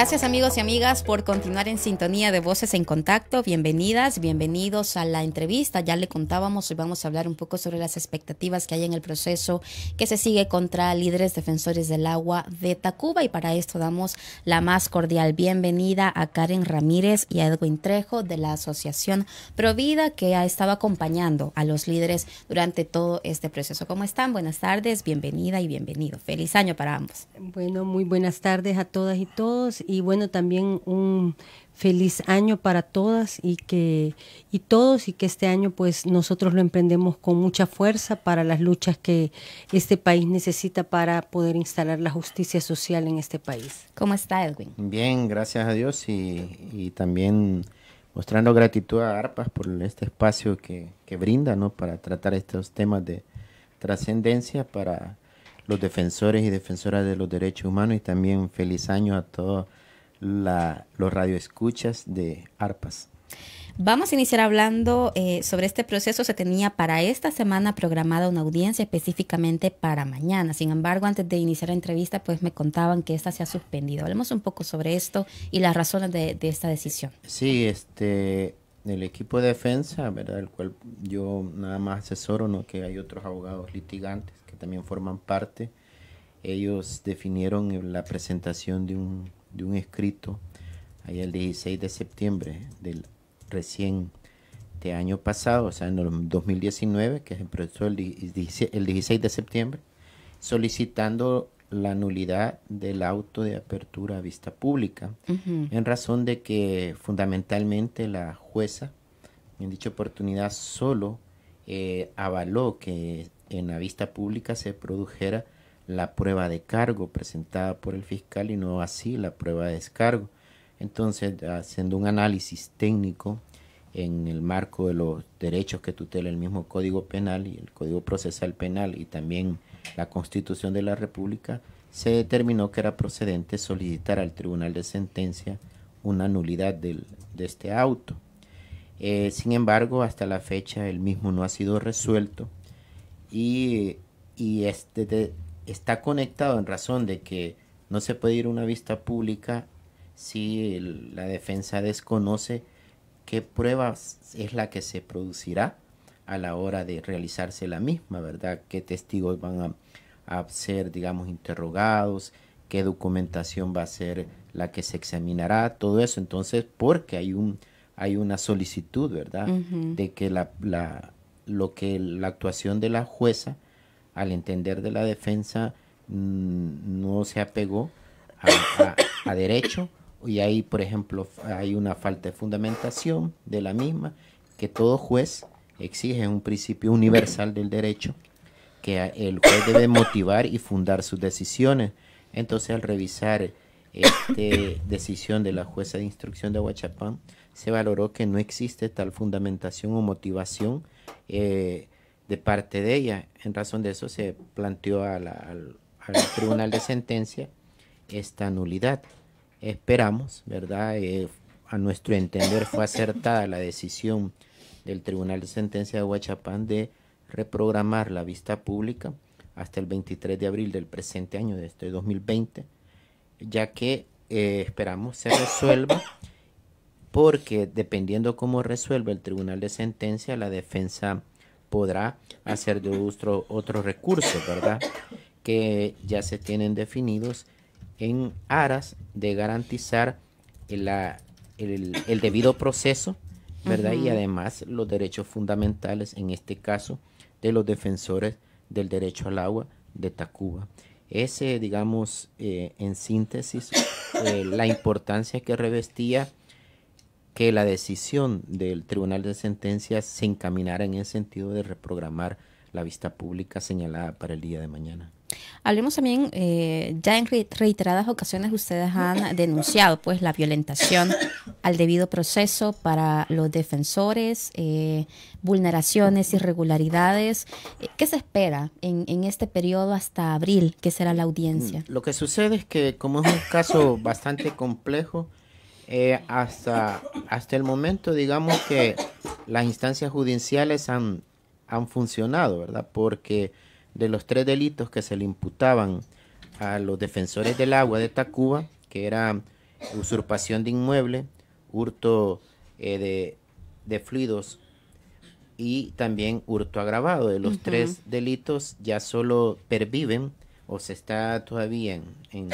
Gracias amigos y amigas por continuar en sintonía de Voces en Contacto. Bienvenidas, bienvenidos a la entrevista. Ya le contábamos, hoy vamos a hablar un poco sobre las expectativas que hay en el proceso que se sigue contra líderes defensores del agua de Tacuba y para esto damos la más cordial bienvenida a Karen Ramírez y a Edwin Trejo de la Asociación Provida que ha estado acompañando a los líderes durante todo este proceso. ¿Cómo están? Buenas tardes, bienvenida y bienvenido. Feliz año para ambos. Bueno, muy buenas tardes a todas y todos y bueno, también un feliz año para todas y que y todos y que este año pues nosotros lo emprendemos con mucha fuerza para las luchas que este país necesita para poder instalar la justicia social en este país. ¿Cómo está Edwin? Bien, gracias a Dios y, también mostrando gratitud a ARPAS por este espacio que, que brinda ¿no? para tratar estos temas de trascendencia para los defensores y defensoras de los derechos humanos y también feliz año a todos la, los radioescuchas de ARPAS. Vamos a iniciar hablando eh, sobre este proceso. Se tenía para esta semana programada una audiencia específicamente para mañana. Sin embargo, antes de iniciar la entrevista, pues me contaban que esta se ha suspendido. Hablemos un poco sobre esto y las razones de, esta decisión. Sí, este, el equipo de defensa, ¿verdad? El cual yo nada más asesoro, no que hay otros abogados litigantes que también forman parte. Ellos definieron la presentación de un de un escrito ahí el 16 de septiembre del recién de año pasado, o sea, en el 2019, que se empezó el 16 de septiembre, solicitando la nulidad del auto de apertura a vista pública, en razón de que fundamentalmente la jueza, en dicha oportunidad, solo eh, avaló que en la vista pública se produjera la prueba de cargo presentada por el fiscal y no así la prueba de descargo. Entonces, haciendo un análisis técnico en el marco de los derechos que tutela el mismo Código Penal y el Código Procesal Penal y también la Constitución de la República, se determinó que era procedente solicitar al Tribunal de Sentencia una nulidad del, de este auto. Eh, sin embargo, hasta la fecha el mismo no ha sido resuelto y, y este, está conectado en razón de que no se puede ir a una vista pública si la defensa desconoce qué pruebas es la que se producirá a la hora de realizarse la misma, ¿verdad? ¿Qué testigos van a, ser, digamos, interrogados? ¿Qué documentación va a ser la que se examinará? Todo eso, entonces, porque hay un hay una solicitud, ¿verdad? De que la, lo que la actuación de la jueza al entender de la defensa, mm, no se apegó a, derecho y ahí, por ejemplo, hay una falta de fundamentación de la misma, que todo juez exige un principio universal del derecho, que el juez debe motivar y fundar sus decisiones. Entonces, al revisar esta decisión de la jueza de instrucción de Huachapán, se valoró que no existe tal fundamentación o motivación eh, de parte de ella. En razón de eso se planteó al, tribunal de sentencia esta nulidad. Esperamos, ¿verdad? Eh, a nuestro entender fue acertada la decisión del tribunal de sentencia de Huachapán de reprogramar la vista pública hasta el 23 de abril del presente año, de este 2020, ya que eh, esperamos se resuelva porque dependiendo cómo resuelva el tribunal de sentencia, la defensa podrá hacer de otro, otros recursos, ¿verdad? Que ya se tienen definidos en aras de garantizar el, debido proceso, ¿verdad? Y además los derechos fundamentales, en este caso, de los defensores del derecho al agua de Tacuba. Ese, digamos, eh, en síntesis, eh, la importancia que revestía que la decisión del Tribunal de Sentencias se encaminara en el sentido de reprogramar la vista pública señalada para el día de mañana. Hablemos también, eh, ya en reiteradas ocasiones ustedes han denunciado pues la violentación al debido proceso para los defensores, eh, vulneraciones, irregularidades. Eh, ¿Qué se espera en, en, este periodo hasta abril, que será la audiencia? Mm, lo que sucede es que como es un caso bastante complejo, eh, hasta, hasta el momento, digamos que las instancias judiciales han, han funcionado, ¿verdad? Porque de los tres delitos que se le imputaban a los defensores del agua de Tacuba, que era usurpación de inmueble, hurto eh, de, de, fluidos y también hurto agravado. De los tres delitos ya solo perviven o se está todavía en,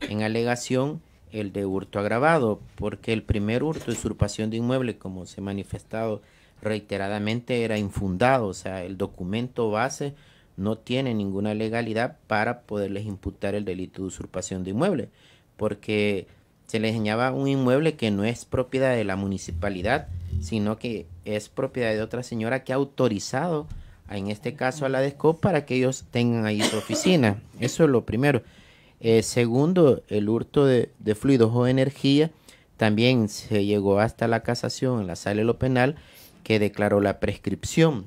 en alegación el de hurto agravado, porque el primer hurto, de usurpación de inmueble, como se ha manifestado reiteradamente, era infundado, o sea, el documento base no tiene ninguna legalidad para poderles imputar el delito de usurpación de inmueble, porque se les enseñaba un inmueble que no es propiedad de la municipalidad, sino que es propiedad de otra señora que ha autorizado, en este caso a la DESCO, para que ellos tengan ahí su oficina. Eso es lo primero. Eh, segundo, el hurto de, fluidos o energía. También se llegó hasta la casación en la sala de lo penal que declaró la prescripción.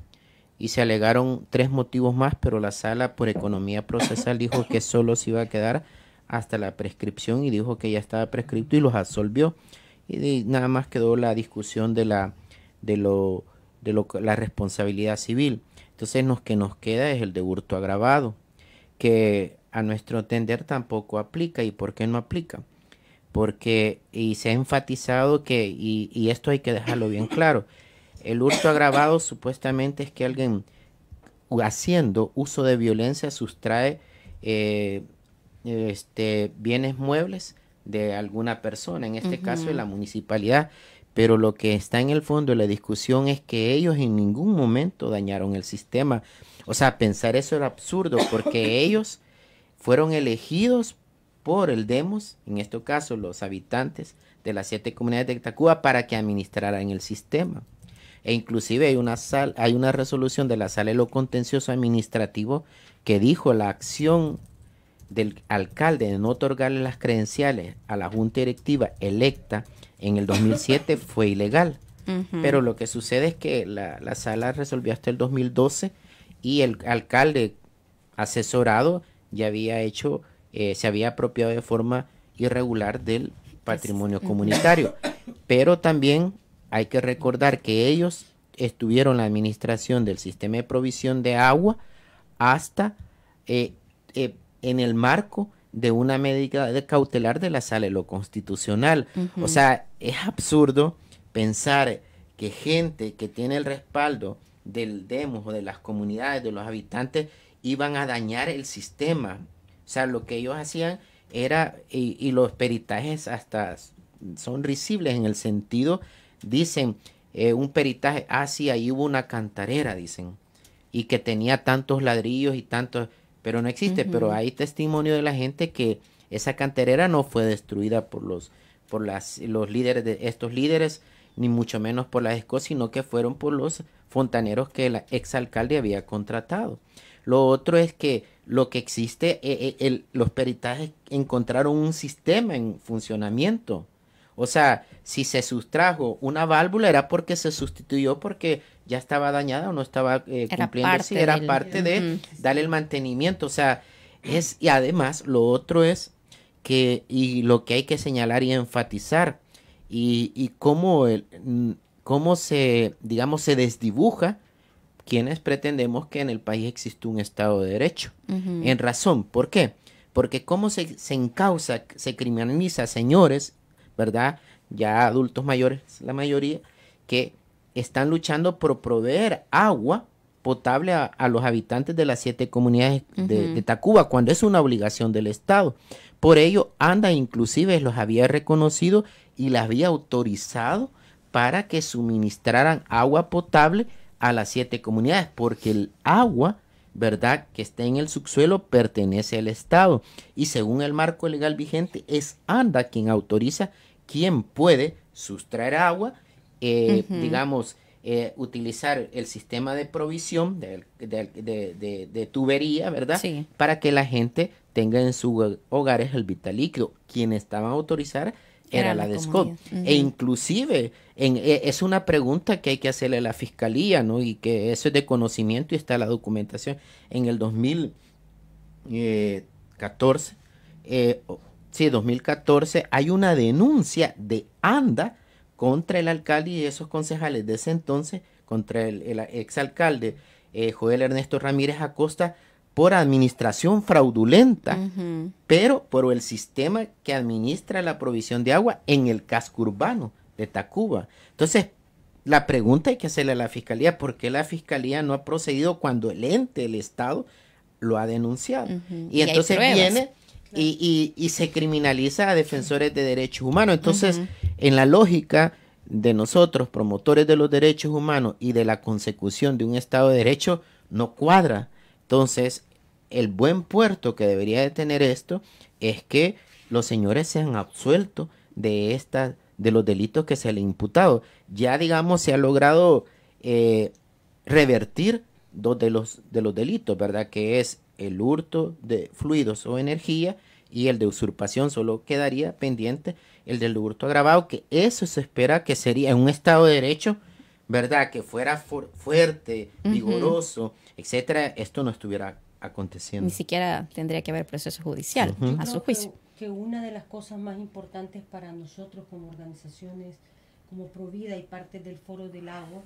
Y se alegaron tres motivos más, pero la sala por economía procesal dijo que solo se iba a quedar hasta la prescripción y dijo que ya estaba prescripto y los absolvió. Y nada más quedó la discusión de la, de lo, de la responsabilidad civil. Entonces, lo que nos queda es el de hurto agravado, que a nuestro entender tampoco aplica. ¿Y por qué no aplica? Porque, y se ha enfatizado que, y, esto hay que dejarlo bien claro, el hurto agravado supuestamente es que alguien haciendo uso de violencia sustrae eh, este, bienes muebles de alguna persona, en este caso de la municipalidad. Pero lo que está en el fondo de la discusión es que ellos en ningún momento dañaron el sistema. O sea, pensar eso era absurdo porque ellos fueron elegidos por el Demos, en este caso los habitantes de las siete comunidades de Tacuba, para que administraran el sistema. E inclusive hay una, hay una resolución de la sala de lo contencioso administrativo que dijo la acción del alcalde de no otorgarle las credenciales a la junta directiva electa en el 2007 fue ilegal. Pero lo que sucede es que la, la sala resolvió hasta el 2012 y el alcalde asesorado ya había hecho, eh, se había apropiado de forma irregular del patrimonio comunitario. Pero también hay que recordar que ellos estuvieron la administración del sistema de provisión de agua hasta eh, eh, en el marco de una medida cautelar de la sala de lo constitucional. O sea, es absurdo pensar que gente que tiene el respaldo del demos o de las comunidades, de los habitantes, iban a dañar el sistema. O sea, lo que ellos hacían era, y, los peritajes hasta son risibles en el sentido, dicen, eh, un peritaje, ah, sí, ahí hubo una cantarera, dicen, y que tenía tantos ladrillos y tantos, pero no existe, pero hay testimonio de la gente que esa canterera no fue destruida por los, por las, los líderes de estos líderes, ni mucho menos por la ESCO, sino que fueron por los fontaneros que el exalcalde había contratado. Lo otro es que lo que existe, eh, eh, los peritajes encontraron un sistema en funcionamiento. O sea, si se sustrajo una válvula era porque se sustituyó porque ya estaba dañada o no estaba cumpliendo. Eh, era parte, de darle el mantenimiento. O sea, es, y además lo otro es que, y lo que hay que señalar y enfatizar, y, y cómo, el, mm, cómo se, digamos, se desdibuja quienes pretendemos que en el país existe un Estado de Derecho. En razón, ¿por qué? Porque cómo se, encausa, se criminaliza señores, ¿verdad? Ya adultos mayores, la mayoría, que están luchando por proveer agua potable a, los habitantes de las siete comunidades de, de, Tacuba, cuando es una obligación del Estado. Por ello, ANDA inclusive los había reconocido y las había autorizado para que suministraran agua potable a las siete comunidades, porque el agua, ¿verdad?, que está en el subsuelo pertenece al Estado. Y según el marco legal vigente, es ANDA quien autoriza, quien puede sustraer agua, eh, digamos, eh, utilizar el sistema de provisión de, tubería, ¿verdad? Para que la gente tenga en sus hogares el vital líquido. Quien estaba a autorizar era, la, de E inclusive en, e, es una pregunta que hay que hacerle a la fiscalía, ¿no? Y que eso es de conocimiento y está la documentación. En el 2014, eh, sí, 2014, hay una denuncia de ANDA contra el alcalde y esos concejales de ese entonces, contra el, ex exalcalde eh, Joel Ernesto Ramírez Acosta, por administración fraudulenta, pero por el sistema que administra la provisión de agua en el casco urbano de Tacuba. Entonces, la pregunta hay que hacerle a la fiscalía, ¿por qué la fiscalía no ha procedido cuando el ente, el Estado, lo ha denunciado? y, entonces viene y, se criminaliza a defensores de derechos humanos. Entonces, en la lógica de nosotros, promotores de los derechos humanos y de la consecución de un Estado de Derecho, no cuadra. Entonces, el buen puerto que debería de tener esto es que los señores sean absueltos de esta, de los delitos que se le han imputado. Ya digamos se ha logrado eh, revertir dos de los, de los delitos, ¿verdad? Que es el hurto de fluidos o energía y el de usurpación. Solo quedaría pendiente el del hurto agravado, que eso se espera que sería en un Estado de Derecho, ¿verdad? Que fuera fuerte, vigoroso, etcétera. Esto no estuviera aconteciendo. Ni siquiera tendría que haber proceso judicial a su juicio. una de las cosas más importantes para nosotros como organizaciones, como Provida y parte del Foro del Lago,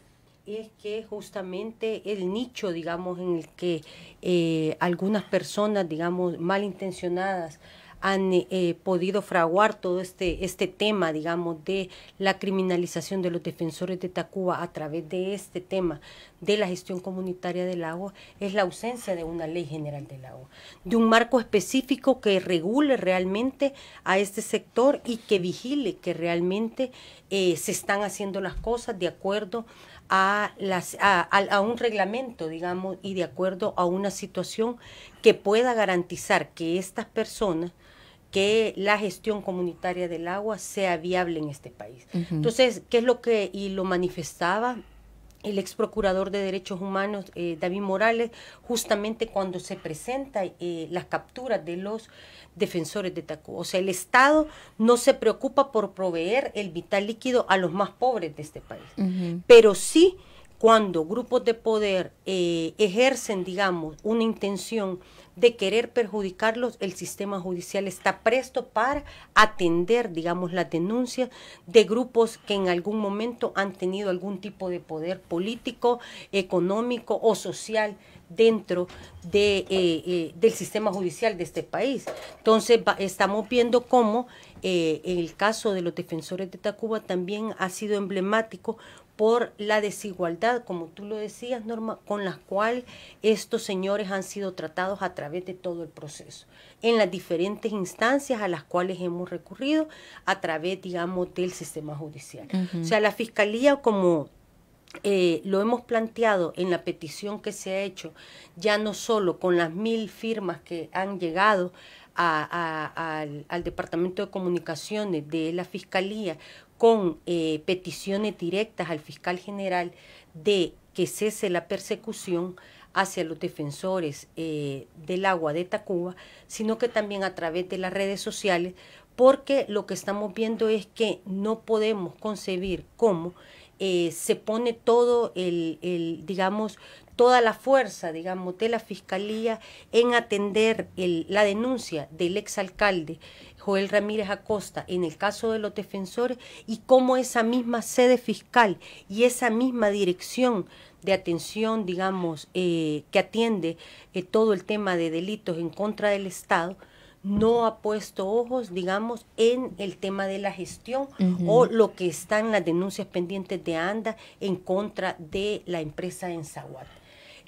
es que justamente el nicho, digamos, en el que eh, algunas personas, digamos, malintencionadas, han eh, podido fraguar todo este, este tema, digamos, de la criminalización de los defensores de Tacuba a través de este tema de la gestión comunitaria del agua, es la ausencia de una ley general del agua, de un marco específico que regule realmente a este sector y que vigile que realmente eh, se están haciendo las cosas de acuerdo a, las, a, un reglamento, digamos, y de acuerdo a una situación que pueda garantizar que estas personas que la gestión comunitaria del agua sea viable en este país. Entonces, ¿qué es lo que, y lo manifestaba el ex procurador de derechos humanos eh, David Morales, justamente cuando se presenta eh, las capturas de los defensores de Tacu? O sea, el Estado no se preocupa por proveer el vital líquido a los más pobres de este país, pero sí cuando grupos de poder eh, ejercen, digamos, una intención de querer perjudicarlos, el sistema judicial está presto para atender, digamos, las denuncias de grupos que en algún momento han tenido algún tipo de poder político, económico o social dentro de, eh, eh, del sistema judicial de este país. Entonces, estamos viendo cómo eh, el caso de los defensores de Tacuba también ha sido emblemático por la desigualdad, como tú lo decías, Norma, con la cual estos señores han sido tratados a través de todo el proceso, en las diferentes instancias a las cuales hemos recurrido a través, digamos, del sistema judicial. O sea, la Fiscalía como eh, lo hemos planteado en la petición que se ha hecho, ya no solo con las mil firmas que han llegado al, Departamento de Comunicaciones de la Fiscalía, con eh, peticiones directas al fiscal general de que cese la persecución hacia los defensores eh, del agua de Tacuba, sino que también a través de las redes sociales, porque lo que estamos viendo es que no podemos concebir cómo eh, se pone todo el, digamos, toda la fuerza, digamos, de la Fiscalía en atender la denuncia del exalcalde Joel Ramírez Acosta en el caso de los defensores y cómo esa misma sede fiscal y esa misma dirección de atención, digamos, eh, que atiende eh, todo el tema de delitos en contra del Estado, no ha puesto ojos, digamos, en el tema de la gestión o lo que están las denuncias pendientes de ANDA en contra de la empresa en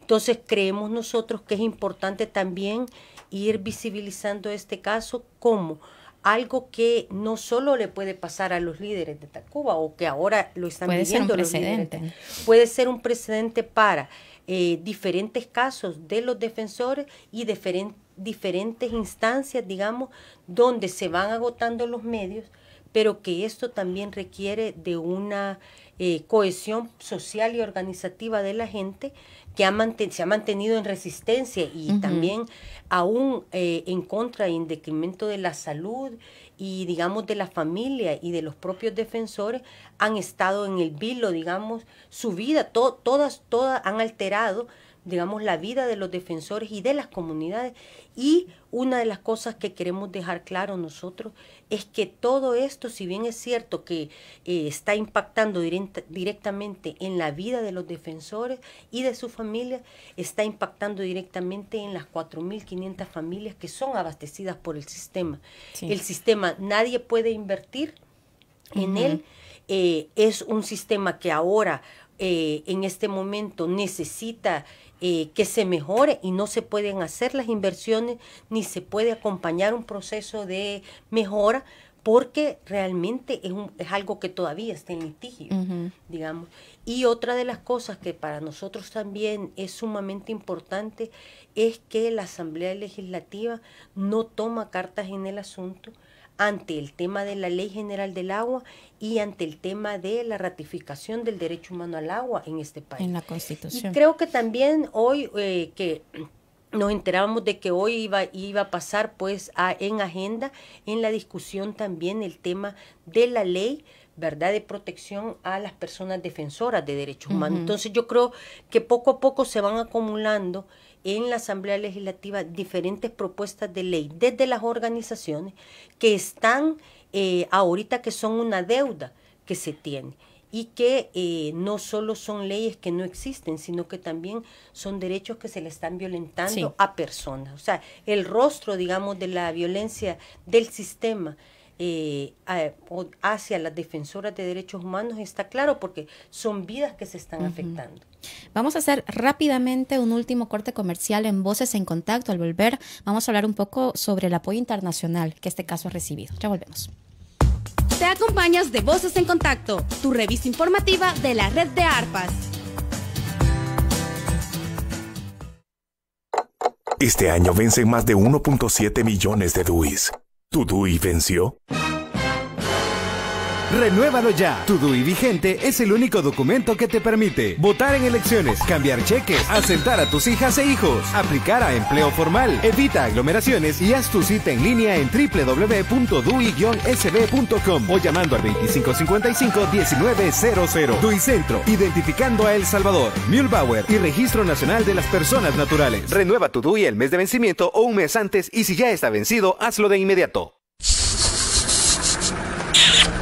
Entonces creemos nosotros que es importante también ir visibilizando este caso como algo que no solo le puede pasar a los líderes de Tacuba o que ahora lo están puede ser un los precedente. puede ser un precedente para eh, diferentes casos de los defensores y diferentes diferentes instancias, digamos, donde se van agotando los medios, pero que esto también requiere de una eh, cohesión social y organizativa de la gente que ha se ha mantenido en resistencia y también aún eh, en contra y e en detrimento de la salud y digamos de la familia y de los propios defensores han estado en el vilo, digamos, su vida, todas, todas han alterado digamos, la vida de los defensores y de las comunidades. Y una de las cosas que queremos dejar claro nosotros es que todo esto, si bien es cierto que eh, está impactando directamente en la vida de los defensores y de sus familias, está impactando directamente en las 4.500 familias que son abastecidas por el sistema. El sistema, nadie puede invertir en él. Eh, es un sistema que ahora eh, en este momento necesita eh, que se mejore y no se pueden hacer las inversiones ni se puede acompañar un proceso de mejora porque realmente es, es algo que todavía está en litigio, digamos. Y otra de las cosas que para nosotros también es sumamente importante es que la Asamblea Legislativa no toma cartas en el asunto, ante el tema de la Ley General del Agua y ante el tema de la ratificación del derecho humano al agua en este país. En la Constitución. creo que también hoy eh, que nos enterábamos de que hoy iba, iba a pasar pues a, en agenda en la discusión también el tema de la ley verdad de protección a las personas defensoras de derechos humanos entonces yo creo que poco a poco se van acumulando en la Asamblea Legislativa diferentes propuestas de ley desde las organizaciones que están eh, ahorita que son una deuda que se tiene y que eh, no solo son leyes que no existen, sino que también son derechos que se le están violentando a personas. O sea, el rostro, digamos, de la violencia del sistema eh, hacia las defensoras de derechos humanos está claro porque son vidas que se están afectando. Vamos a hacer rápidamente un último corte comercial en Voces en Contacto. Al volver vamos a hablar un poco sobre el apoyo internacional que este caso ha recibido. Ya volvemos. Te acompañas de Voces en Contacto, tu revista informativa de la red de ARPAS. Este año vencen más de 1.7 millones de DUIs y venció? Renuévalo ya. Tu DUI vigente es el único documento que te permite votar en elecciones, cambiar cheques, asentar a tus hijas e hijos, aplicar a empleo formal, evita aglomeraciones y haz tu cita en línea en www.dui-sb.com o llamando al 2555-1900. DUI Centro, identificando a El Salvador, Mühlbauer y Registro Nacional de las Personas Naturales. Renueva tu DUI el mes de vencimiento o un mes antes y si ya está vencido, hazlo de inmediato.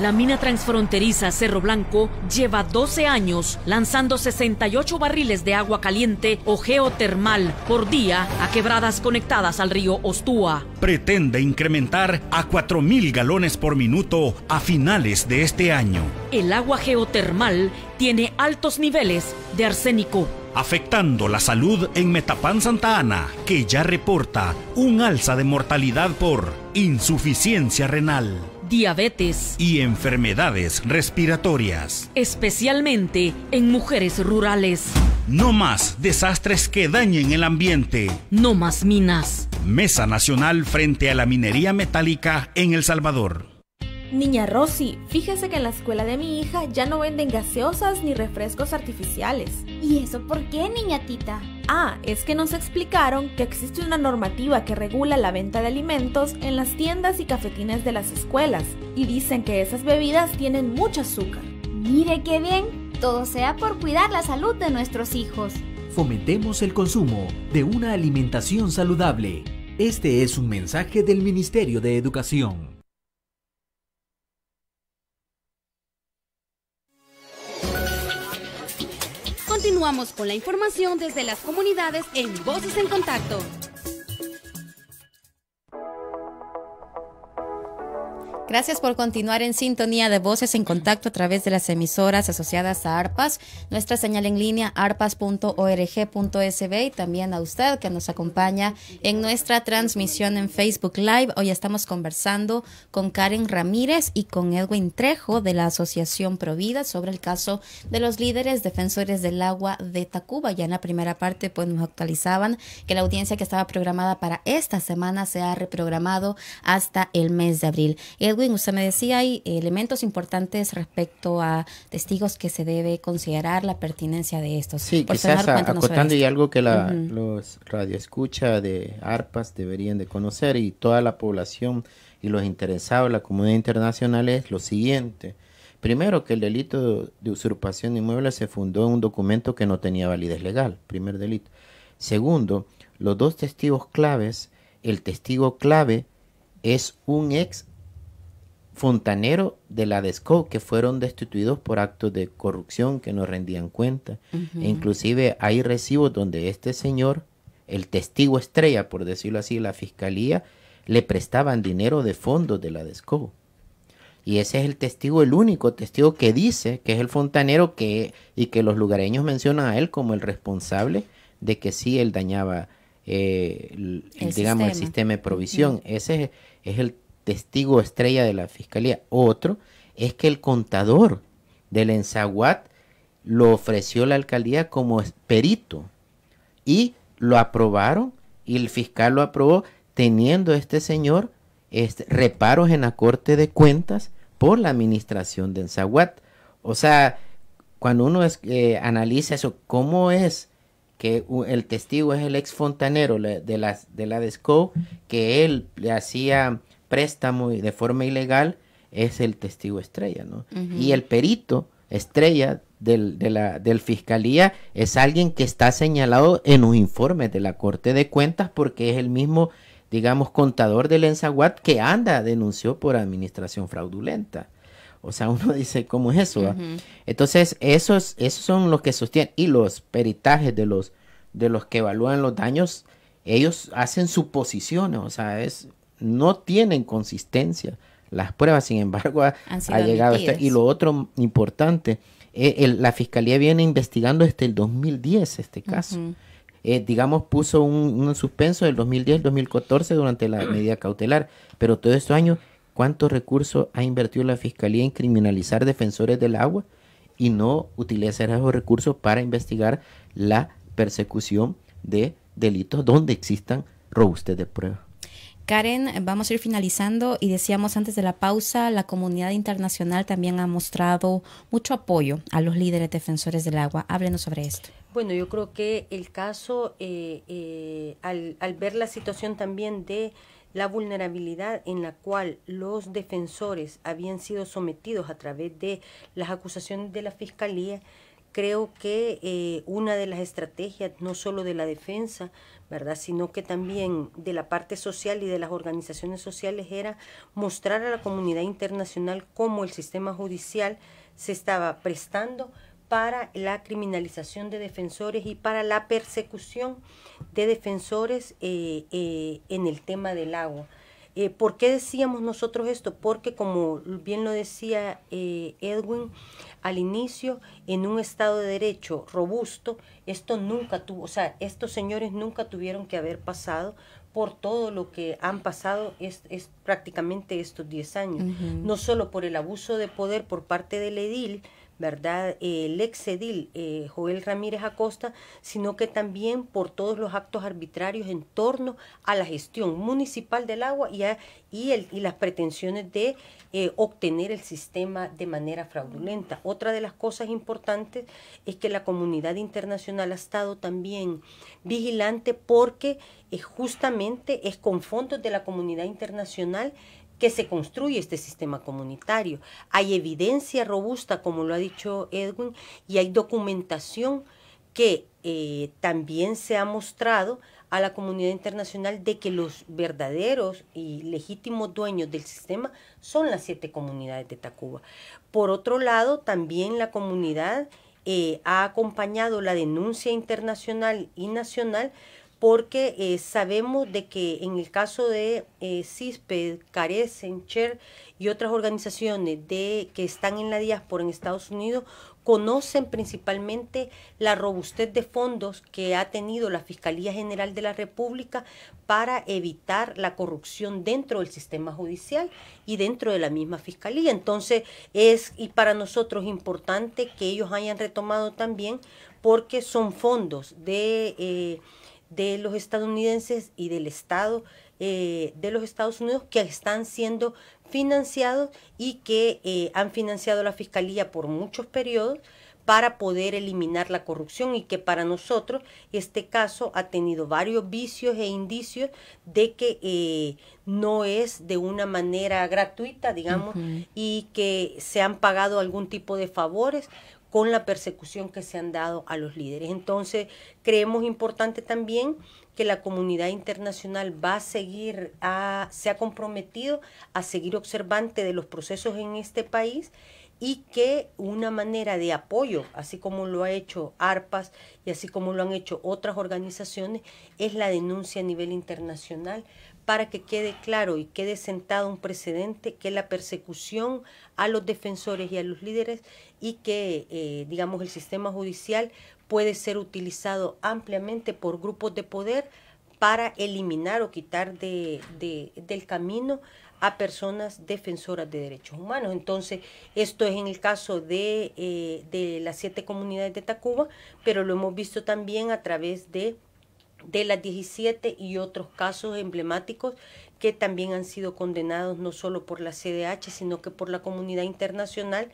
La mina transfronteriza Cerro Blanco lleva 12 años lanzando 68 barriles de agua caliente o geotermal por día a quebradas conectadas al río Ostúa. Pretende incrementar a 4.000 galones por minuto a finales de este año. El agua geotermal tiene altos niveles de arsénico afectando la salud en Metapán Santa Ana, que ya reporta un alza de mortalidad por insuficiencia renal diabetes y enfermedades respiratorias, especialmente en mujeres rurales. No más desastres que dañen el ambiente. No más minas. Mesa Nacional frente a la minería metálica en El Salvador. Niña Rosy, fíjese que en la escuela de mi hija ya no venden gaseosas ni refrescos artificiales. ¿Y eso por qué, niña Ah, es que nos explicaron que existe una normativa que regula la venta de alimentos en las tiendas y cafetines de las escuelas, y dicen que esas bebidas tienen mucho azúcar. Mire qué bien, todo sea por cuidar la salud de nuestros hijos. Fomentemos el consumo de una alimentación saludable. Este es un mensaje del Ministerio de Educación. Continuamos con la información desde las comunidades en Voces en Contacto. Gracias por continuar en sintonía de voces en contacto a través de las emisoras asociadas a ARPAS, nuestra señal en línea arpas.org.sb y también a usted que nos acompaña en nuestra transmisión en Facebook Live. Hoy estamos conversando con Karen Ramírez y con Edwin Trejo de la Asociación Provida sobre el caso de los líderes defensores del agua de Tacuba. Ya en la primera parte pues nos actualizaban que la audiencia que estaba programada para esta semana se ha reprogramado hasta el mes de abril. Edwin usted me decía, hay elementos importantes respecto a testigos que se debe considerar la pertinencia de estos. Sí, quizás acotando y algo que la, los radioescucha de ARPAS deberían de conocer y toda la población y los interesados, la comunidad internacional es lo siguiente. Primero, que el delito de usurpación de inmuebles se fundó en un documento que no tenía validez legal, primer delito. Segundo, los dos testigos claves, el testigo clave es un ex Fontanero de la DESCO, que fueron destituidos por actos de corrupción que no rendían cuenta. E inclusive hay recibos donde este señor, el testigo estrella, por decirlo así, la fiscalía, le prestaban dinero de fondos de la DESCO. Y ese es el testigo, el único testigo que dice que es el fontanero que, y que los lugareños mencionan a él como el responsable de que sí él dañaba, eh, el, digamos, sistema. el sistema de provisión. Ese es el testigo estrella de la fiscalía. Otro es que el contador del Enzaguat lo ofreció la alcaldía como perito y lo aprobaron y el fiscal lo aprobó teniendo este señor este, reparos en la Corte de Cuentas por la administración de Enzaguat. O sea, cuando uno es, eh, analiza eso, ¿cómo es que el testigo es el ex fontanero de la, de la DESCO, que él le hacía préstamo y de forma ilegal es el testigo estrella, ¿no? Y el perito estrella del, de la del fiscalía es alguien que está señalado en un informe de la Corte de Cuentas porque es el mismo, digamos, contador del Ensaguat que anda denunció por administración fraudulenta. O sea, uno dice, ¿cómo es eso? Ah? Entonces, esos, esos son los que sostienen. Y los peritajes de los, de los que evalúan los daños, ellos hacen suposiciones. O sea, es no tienen consistencia. Las pruebas, sin embargo, ha, llegado Y lo otro importante, eh, la fiscalía viene investigando desde el 2010 este caso. Eh, digamos, puso un, suspenso del 2010-2014 durante la medida cautelar, pero todo estos año, ¿cuántos recursos ha invertido la fiscalía en criminalizar defensores del agua y no utilizar esos recursos para investigar la persecución de delitos donde existan robustez de pruebas? Karen, vamos a ir finalizando y decíamos antes de la pausa, la comunidad internacional también ha mostrado mucho apoyo a los líderes defensores del agua. Háblenos sobre esto. Bueno, yo creo que el caso, eh, eh, al, al ver la situación también de la vulnerabilidad en la cual los defensores habían sido sometidos a través de las acusaciones de la Fiscalía, creo que eh, una de las estrategias, no solo de la defensa, ¿verdad? sino que también de la parte social y de las organizaciones sociales era mostrar a la comunidad internacional cómo el sistema judicial se estaba prestando para la criminalización de defensores y para la persecución de defensores eh, eh, en el tema del agua. ¿Por qué decíamos nosotros esto? Porque como bien lo decía Edwin, al inicio en un Estado de Derecho robusto, esto nunca tuvo, o sea, estos señores nunca tuvieron que haber pasado por todo lo que han pasado es, prácticamente estos 10 años, no solo por el abuso de poder por parte del edil, ¿verdad? el ex eh, Joel Ramírez Acosta, sino que también por todos los actos arbitrarios en torno a la gestión municipal del agua y, el, las pretensiones de eh, obtener el sistema de manera fraudulenta. Otra de las cosas importantes es que la comunidad internacional ha estado también vigilante porque eh, justamente es con fondos de la comunidad internacional que se construye este sistema comunitario. Hay evidencia robusta, como lo ha dicho Edwin, y hay documentación que eh, también se ha mostrado a la comunidad internacional de que los verdaderos y legítimos dueños del sistema son las siete comunidades de Tacuba. Por otro lado, también la comunidad eh, ha acompañado la denuncia internacional y nacional porque eh, sabemos de que en el caso de eh, CISPED, CISPE, Cher y otras organizaciones de, que están en la diáspora en Estados Unidos, conocen principalmente la robustez de fondos que ha tenido la Fiscalía General de la República para evitar la corrupción dentro del sistema judicial y dentro de la misma Fiscalía. Entonces, es y para nosotros importante que ellos hayan retomado también porque son fondos de... Eh, de los estadounidenses y del Estado eh, de los Estados Unidos que están siendo financiados y que eh, han financiado la Fiscalía por muchos periodos para poder eliminar la corrupción y que para nosotros este caso ha tenido varios vicios e indicios de que eh, no es de una manera gratuita, digamos, y que se han pagado algún tipo de favores con la persecución que se han dado a los líderes. Entonces, creemos importante también que la comunidad internacional va a seguir, se ha comprometido a seguir observante de los procesos en este país y que una manera de apoyo, así como lo ha hecho ARPAS y así como lo han hecho otras organizaciones, es la denuncia a nivel internacional para que quede claro y quede sentado un precedente que la persecución a los defensores y a los líderes y que, eh, digamos, el sistema judicial puede ser utilizado ampliamente por grupos de poder para eliminar o quitar de, del camino a personas defensoras de derechos humanos. Entonces, esto es en el caso de, eh, de las siete comunidades de Tacuba, pero lo hemos visto también a través de de las 17 y otros casos emblemáticos que también han sido condenados no solo por la CDH, sino que por la comunidad internacional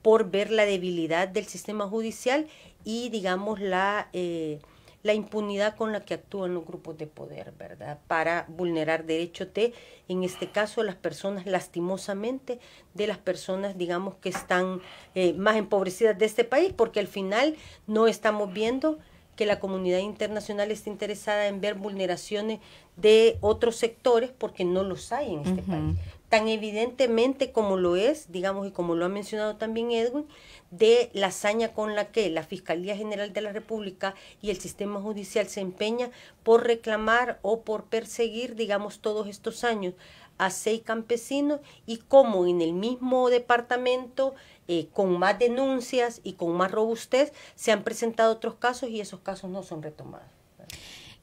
por ver la debilidad del sistema judicial y, digamos, la, eh, la impunidad con la que actúan los grupos de poder, ¿verdad? Para vulnerar derechos de, en este caso, las personas, lastimosamente, de las personas, digamos, que están eh, más empobrecidas de este país, porque al final no estamos viendo que la comunidad internacional esté interesada en ver vulneraciones de otros sectores porque no los hay en este país. Tan evidentemente como lo es, digamos, y como lo ha mencionado también Edwin, de la hazaña con la que la Fiscalía General de la República y el sistema judicial se empeña por reclamar o por perseguir, digamos, todos estos años a seis campesinos y cómo en el mismo departamento eh, con más denuncias y con más robustez, se han presentado otros casos y esos casos no son retomados.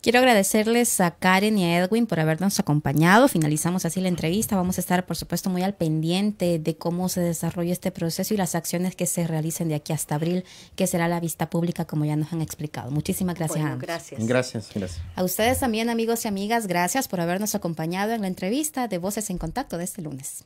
Quiero agradecerles a Karen y a Edwin por habernos acompañado. Finalizamos así la entrevista. Vamos a estar, por supuesto, muy al pendiente de cómo se desarrolla este proceso y las acciones que se realicen de aquí hasta abril, que será la vista pública, como ya nos han explicado. Muchísimas gracias. gracias. Gracias, gracias. A ustedes también, amigos y amigas, gracias por habernos acompañado en la entrevista de Voces en Contacto de este lunes.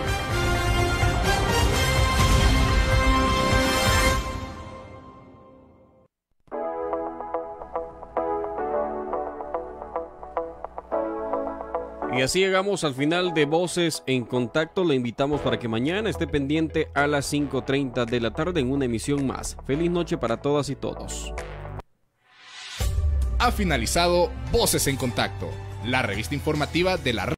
Y así llegamos al final de Voces en Contacto. Le invitamos para que mañana esté pendiente a las 5.30 de la tarde en una emisión más. Feliz noche para todas y todos. Ha finalizado Voces en Contacto, la revista informativa de la